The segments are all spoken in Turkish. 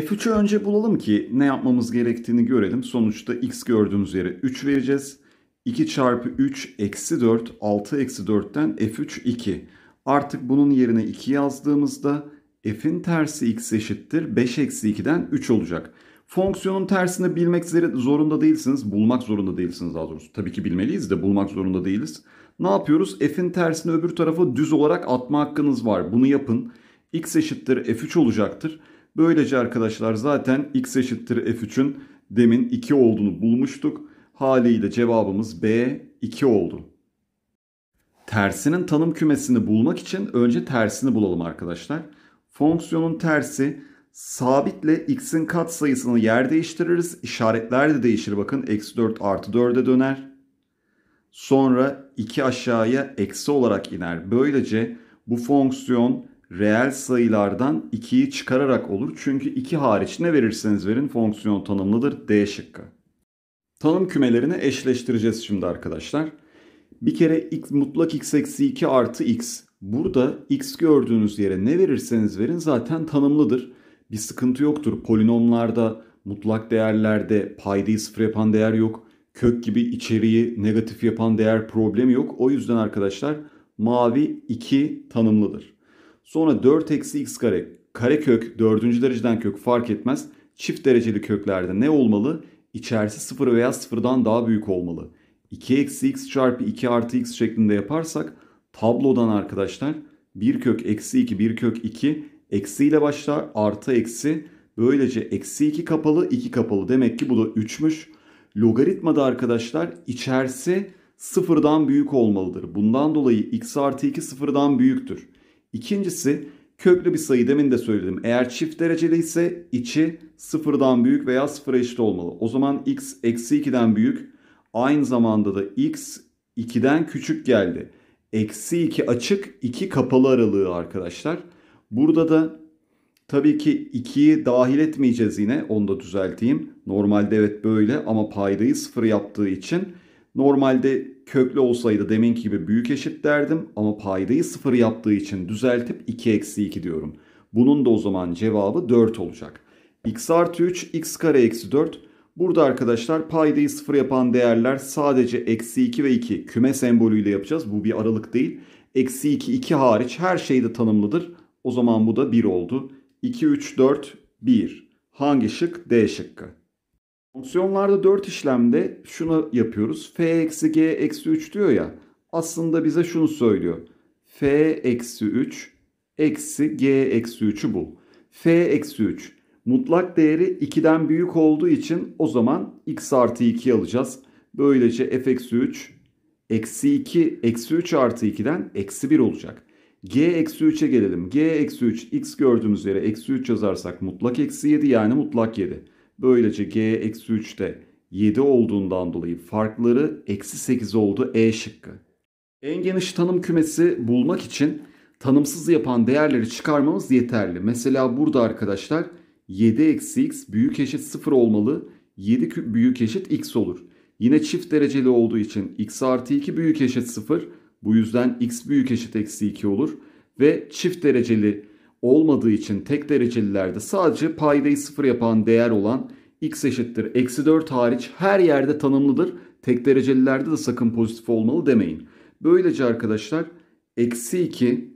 F3'ü önce bulalım ki ne yapmamız gerektiğini görelim. Sonuçta x gördüğümüz yere 3 vereceğiz. 2 çarpı 3 eksi 4 6 eksi 4'ten f3 2. Artık bunun yerine 2 yazdığımızda f'in tersi x eşittir 5 eksi 2'den 3 olacak. Fonksiyonun tersini bilmek zorunda değilsiniz. Bulmak zorunda değilsiniz daha doğrusu. Tabii ki bilmeliyiz de bulmak zorunda değiliz. Ne yapıyoruz? F'in tersini öbür tarafa düz olarak atma hakkınız var. Bunu yapın. x eşittir f3 olacaktır. Böylece arkadaşlar zaten x eşittir f3'ün demin 2 olduğunu bulmuştuk. Haliyle cevabımız B 2 oldu. Tersinin tanım kümesini bulmak için önce tersini bulalım arkadaşlar. Fonksiyonun tersi sabitle x'in kat sayısını yer değiştiririz. İşaretler de değişir bakın. Eksi 4 artı 4'e döner. Sonra 2 aşağıya eksi olarak iner. Böylece bu fonksiyon reel sayılardan 2'yi çıkararak olur. Çünkü 2 hariç ne verirseniz verin fonksiyon tanımlıdır D şıkkı. Tanım kümelerini eşleştireceğiz şimdi arkadaşlar. Bir kere x, mutlak x eksi 2 artı x. Burada x gördüğünüz yere ne verirseniz verin zaten tanımlıdır. Bir sıkıntı yoktur. Polinomlarda, mutlak değerlerde paydayı sıfır yapan değer yok. Kök gibi içeriği negatif yapan değer problemi yok. O yüzden arkadaşlar mavi 2 tanımlıdır. Sonra 4 eksi x kare. Kare kök 4. dereceden kök fark etmez. Çift dereceli köklerde ne olmalı? İçerisi 0 veya 0'dan daha büyük olmalı. 2 eksi x çarpı 2 artı x şeklinde yaparsak tablodan arkadaşlar 1 kök eksi 2 1 kök 2 eksi ile başlar artı eksi böylece eksi 2 kapalı 2 kapalı demek ki bu da 3'müş. Logaritmada arkadaşlar içerisi sıfırdan büyük olmalıdır. Bundan dolayı x artı 2 sıfırdan büyüktür. İkincisi köklü bir sayı demin de söyledim. Eğer çift dereceli ise içi sıfırdan büyük veya sıfıra eşit olmalı. O zaman x eksi 2'den büyük aynı zamanda da x 2'den küçük geldi. Eksi 2 açık 2 kapalı aralığı arkadaşlar. Burada da tabii ki 2'yi dahil etmeyeceğiz yine onu da düzelteyim. Normalde evet böyle ama paydayı sıfır yaptığı için Normalde köklü olsaydı deminki gibi büyük eşit derdim ama paydayı sıfır yaptığı için düzeltip 2 eksi 2 diyorum. Bunun da o zaman cevabı 4 olacak. x artı 3 x kare eksi 4. Burada arkadaşlar paydayı sıfır yapan değerler sadece eksi 2 ve 2 küme sembolüyle yapacağız. Bu bir aralık değil. Eksi 2 2 hariç her şey de tanımlıdır. O zaman bu da 1 oldu. 2 3 4 1. Hangi şık? D şıkkı. Fonksiyonlarda 4 işlemde şunu yapıyoruz. f eksi g eksi 3 diyor ya. Aslında bize şunu söylüyor. f eksi 3 eksi g eksi 3'ü bul. f eksi 3 mutlak değeri 2'den büyük olduğu için o zaman x artı 2 alacağız. Böylece f eksi 3 eksi 2 eksi 3 artı 2'den eksi 1 olacak. g eksi 3'e gelelim. g eksi 3 x gördüğümüz yere eksi 3 yazarsak mutlak eksi 7 yani mutlak 7. Böylece g eksi 3 de 7 olduğundan dolayı farkları eksi 8 oldu E şıkkı. En geniş tanım kümesi bulmak için tanımsız yapan değerleri çıkarmamız yeterli. Mesela burada arkadaşlar 7 eksi x büyük eşit 0 olmalı. 7 küp büyük eşit x olur. Yine çift dereceli olduğu için x artı 2 büyük eşit 0. Bu yüzden x büyük eşit eksi 2 olur. Ve çift dereceli olmadığı için tek derecelilerde sadece paydayı sıfır yapan değer olan x eşittir eksi 4 hariç her yerde tanımlıdır. Tek derecelilerde de sakın pozitif olmalı demeyin. Böylece arkadaşlar eksi 2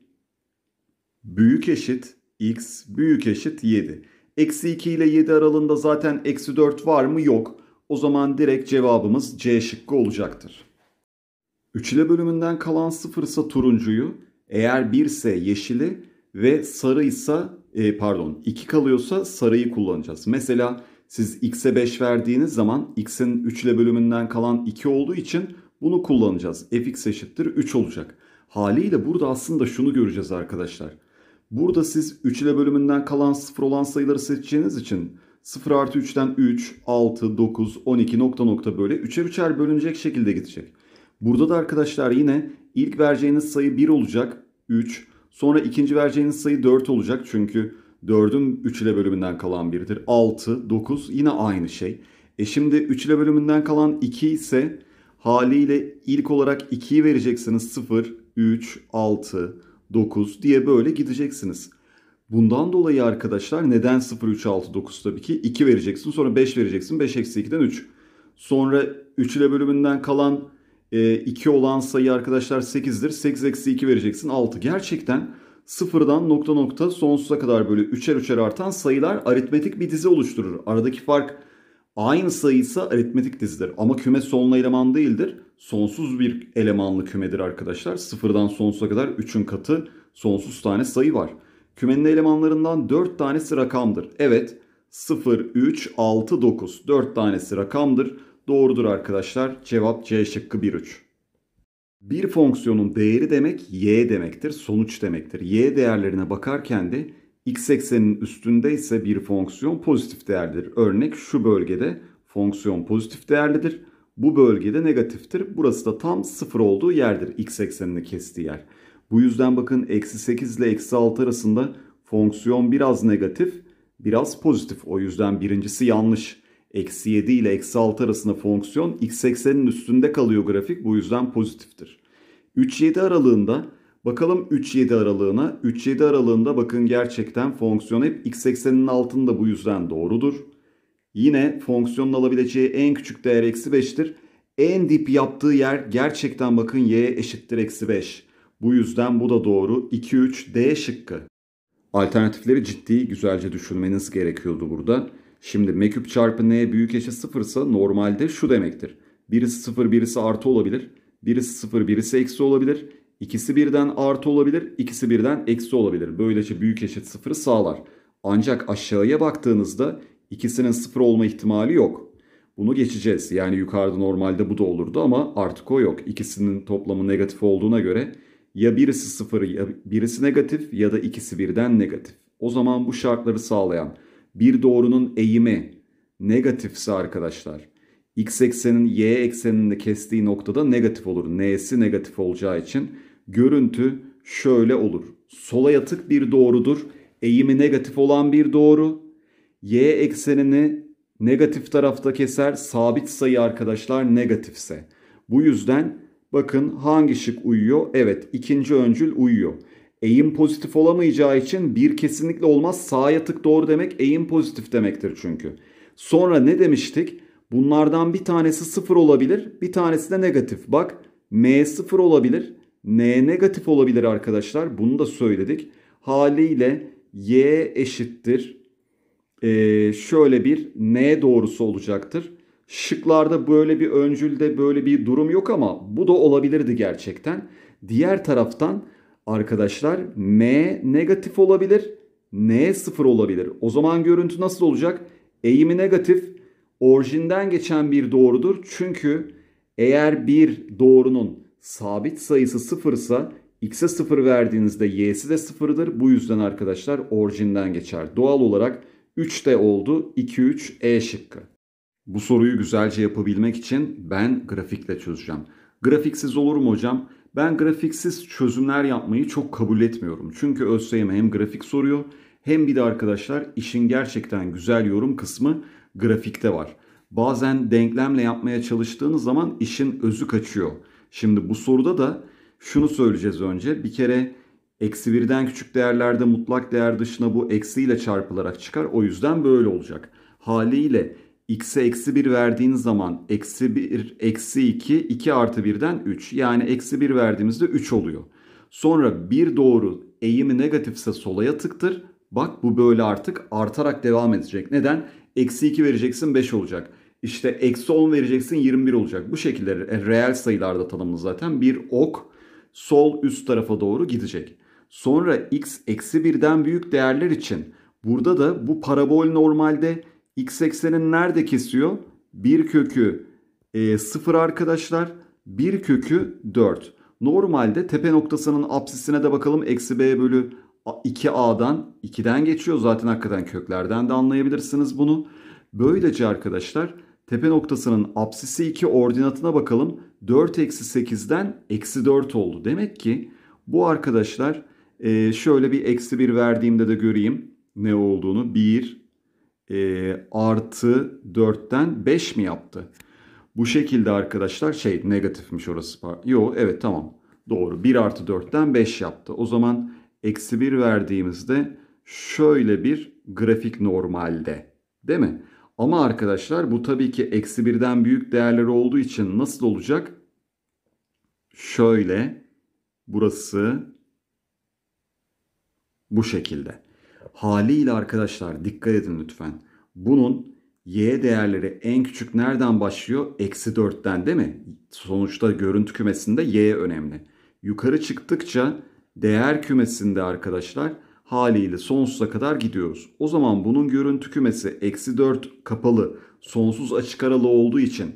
büyük eşit x büyük eşit 7. Eksi 2 ile 7 aralığında zaten eksi 4 var mı? Yok. O zaman direkt cevabımız C şıkkı olacaktır. Üçle bölümünden kalan ise turuncuyu, eğer ise yeşili, ve sarıysa e, pardon 2 kalıyorsa sarıyı kullanacağız. Mesela siz x'e 5 verdiğiniz zaman x'in 3 ile bölümünden kalan 2 olduğu için bunu kullanacağız. fx eşittir 3 olacak. Haliyle burada aslında şunu göreceğiz arkadaşlar. Burada siz 3 ile bölümünden kalan 0 olan sayıları seçeceğiniz için 0 artı 3'ten 3, 6, 9, 12 nokta nokta böyle 3'er 3'er bölünecek şekilde gidecek. Burada da arkadaşlar yine ilk vereceğiniz sayı 1 olacak. 3, Sonra ikinci vereceğiniz sayı 4 olacak çünkü 4'ün 3 ile bölümünden kalan biridir. 6, 9 yine aynı şey. E şimdi 3 ile bölümünden kalan 2 ise haliyle ilk olarak 2'yi vereceksiniz 0, 3, 6, 9 diye böyle gideceksiniz. Bundan dolayı arkadaşlar neden 0, 3, 6, 9 tabii ki 2 vereceksin sonra 5 vereceksin 5 eksi 2'den 3. Sonra 3 ile bölümünden kalan 2 ee, olan sayı arkadaşlar 8'dir. 8 eksi 2 vereceksin 6. Gerçekten sıfırdan nokta nokta sonsuza kadar böyle üçer üçer artan sayılar aritmetik bir dizi oluşturur. Aradaki fark aynı sayıysa aritmetik dizidir. Ama küme sonlu eleman değildir. Sonsuz bir elemanlı kümedir arkadaşlar. Sıfırdan sonsuza kadar 3'ün katı sonsuz tane sayı var. Kümenin elemanlarından 4 tanesi rakamdır. Evet 0, 3, 6, 9. 4 tanesi rakamdır. Doğrudur arkadaşlar. Cevap C şıkkı bir uç. Bir fonksiyonun değeri demek y demektir, sonuç demektir. Y değerlerine bakarken de x ekseninin üstünde ise bir fonksiyon pozitif değerlidir. Örnek şu bölgede fonksiyon pozitif değerlidir. Bu bölgede negatiftir. Burası da tam sıfır olduğu yerdir x eksenini kestiği yer. Bu yüzden bakın eksi 8 ile eksi 6 arasında fonksiyon biraz negatif, biraz pozitif. O yüzden birincisi yanlış eksi 7 ile eksi 6 arasında fonksiyon x eksenin üstünde kalıyor grafik. Bu yüzden pozitiftir. 3-7 aralığında bakalım 3-7 aralığına. 3-7 aralığında bakın gerçekten fonksiyon hep x ekseninin altında bu yüzden doğrudur. Yine fonksiyonun alabileceği en küçük değer eksi 5'tir. En dip yaptığı yer gerçekten bakın y eşittir eksi 5. Bu yüzden bu da doğru. 2-3 D şıkkı. Alternatifleri ciddi güzelce düşünmeniz gerekiyordu burada. Şimdi meküp çarpı n büyük eşit sıfırsa normalde şu demektir. Birisi sıfır birisi artı olabilir. Birisi sıfır birisi eksi olabilir. İkisi birden artı olabilir. ikisi birden eksi olabilir. Böylece büyük eşit sıfırı sağlar. Ancak aşağıya baktığınızda ikisinin sıfır olma ihtimali yok. Bunu geçeceğiz. Yani yukarıda normalde bu da olurdu ama artık o yok. İkisinin toplamı negatif olduğuna göre ya birisi sıfır ya birisi negatif ya da ikisi birden negatif. O zaman bu şartları sağlayan bir doğrunun eğimi negatifse arkadaşlar x eksenin y ekseninde kestiği noktada negatif olur. N'si negatif olacağı için görüntü şöyle olur. Sola yatık bir doğrudur. Eğimi negatif olan bir doğru. Y eksenini negatif tarafta keser. Sabit sayı arkadaşlar negatifse. Bu yüzden bakın hangi şık uyuyor? Evet ikinci öncül uyuyor. Eğim pozitif olamayacağı için bir kesinlikle olmaz. Sağa tık doğru demek eğim pozitif demektir çünkü. Sonra ne demiştik? Bunlardan bir tanesi sıfır olabilir, bir tanesi de negatif. Bak M sıfır olabilir, N negatif olabilir arkadaşlar. Bunu da söyledik. Haliyle Y eşittir. Ee, şöyle bir N doğrusu olacaktır. Şıklarda böyle bir öncülde böyle bir durum yok ama bu da olabilirdi gerçekten. Diğer taraftan arkadaşlar M negatif olabilir. N sıfır olabilir. O zaman görüntü nasıl olacak? Eğimi negatif orijinden geçen bir doğrudur. Çünkü eğer bir doğrunun sabit sayısı sıfırsa x'e sıfır verdiğinizde y'si de sıfırdır. Bu yüzden arkadaşlar orijinden geçer. Doğal olarak 3 de oldu. 2, 3, E şıkkı. Bu soruyu güzelce yapabilmek için ben grafikle çözeceğim. Grafiksiz olur mu hocam? Ben grafiksiz çözümler yapmayı çok kabul etmiyorum. Çünkü ÖSYM hem grafik soruyor hem bir de arkadaşlar işin gerçekten güzel yorum kısmı grafikte var. Bazen denklemle yapmaya çalıştığınız zaman işin özü kaçıyor. Şimdi bu soruda da şunu söyleyeceğiz önce. Bir kere eksi birden küçük değerlerde mutlak değer dışına bu eksiyle çarpılarak çıkar. O yüzden böyle olacak. Haliyle x'e eksi 1 verdiğin zaman eksi 1, eksi 2, 2 artı 1'den 3. Yani eksi 1 verdiğimizde 3 oluyor. Sonra bir doğru eğimi negatifse sola yatıktır. Bak bu böyle artık artarak devam edecek. Neden? Eksi 2 vereceksin 5 olacak. İşte eksi 10 vereceksin 21 olacak. Bu şekilde reel sayılarda tanımlı zaten. Bir ok sol üst tarafa doğru gidecek. Sonra x eksi 1'den büyük değerler için burada da bu parabol normalde X eksenin nerede kesiyor? 1 kökü e, arkadaşlar. 1 kökü 4. Normalde tepe noktasının apsisine de bakalım. Eksi b bölü 2a'dan 2'den geçiyor. Zaten hakikaten köklerden de anlayabilirsiniz bunu. Böylece arkadaşlar tepe noktasının apsisi 2 ordinatına bakalım. 4 eksi 8'den eksi 4 oldu. Demek ki bu arkadaşlar e, şöyle bir eksi 1 verdiğimde de göreyim ne olduğunu. 1, e, artı 4'ten 5 mi yaptı? Bu şekilde arkadaşlar şey negatifmiş orası. Yo evet tamam doğru 1 artı 4'ten 5 yaptı. O zaman eksi 1 verdiğimizde şöyle bir grafik normalde değil mi? Ama arkadaşlar bu tabii ki eksi 1'den büyük değerleri olduğu için nasıl olacak? Şöyle burası bu şekilde haliyle arkadaşlar dikkat edin lütfen. Bunun y değerleri en küçük nereden başlıyor? Eksi 4'ten değil mi? Sonuçta görüntü kümesinde y önemli. Yukarı çıktıkça değer kümesinde arkadaşlar haliyle sonsuza kadar gidiyoruz. O zaman bunun görüntü kümesi eksi 4 kapalı sonsuz açık aralı olduğu için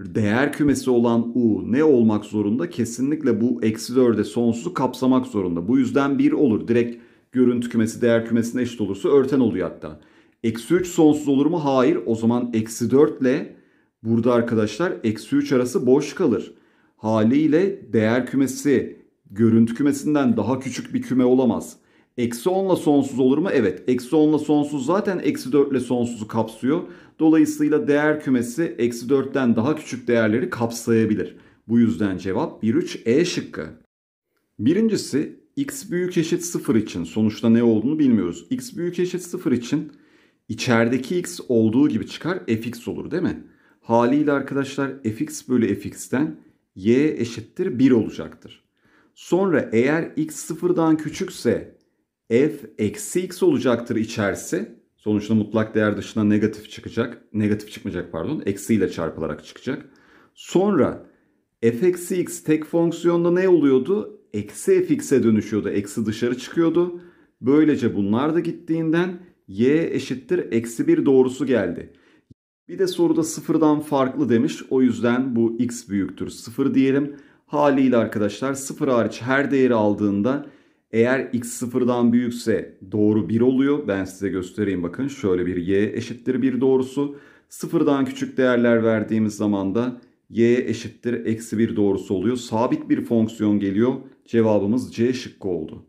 değer kümesi olan u ne olmak zorunda? Kesinlikle bu eksi 4'e sonsuzu kapsamak zorunda. Bu yüzden 1 olur. Direkt görüntü kümesi değer kümesine eşit olursa örten oluyor hatta. Eksi 3 sonsuz olur mu? Hayır. O zaman eksi 4 ile burada arkadaşlar eksi 3 arası boş kalır. Haliyle değer kümesi görüntü kümesinden daha küçük bir küme olamaz. Eksi 10 ile sonsuz olur mu? Evet. Eksi 10 ile sonsuz zaten eksi 4 ile sonsuzu kapsıyor. Dolayısıyla değer kümesi eksi 4'ten daha küçük değerleri kapsayabilir. Bu yüzden cevap 1-3 E şıkkı. Birincisi x büyük eşit 0 için sonuçta ne olduğunu bilmiyoruz. x büyük eşit 0 için içerideki x olduğu gibi çıkar fx olur değil mi? Haliyle arkadaşlar fx bölü fx'ten y eşittir 1 olacaktır. Sonra eğer x sıfırdan küçükse f eksi x olacaktır içerisi. Sonuçta mutlak değer dışına negatif çıkacak. Negatif çıkmayacak pardon. Eksi ile çarpılarak çıkacak. Sonra f eksi x tek fonksiyonda ne oluyordu? eksi fx'e dönüşüyordu. Eksi dışarı çıkıyordu. Böylece bunlar da gittiğinden y eşittir eksi 1 doğrusu geldi. Bir de soruda sıfırdan farklı demiş. O yüzden bu x büyüktür sıfır diyelim. Haliyle arkadaşlar sıfır hariç her değeri aldığında eğer x sıfırdan büyükse doğru 1 oluyor. Ben size göstereyim bakın. Şöyle bir y eşittir 1 doğrusu. Sıfırdan küçük değerler verdiğimiz zaman da y eşittir eksi 1 doğrusu oluyor. Sabit bir fonksiyon geliyor. Cevabımız C şıkkı oldu.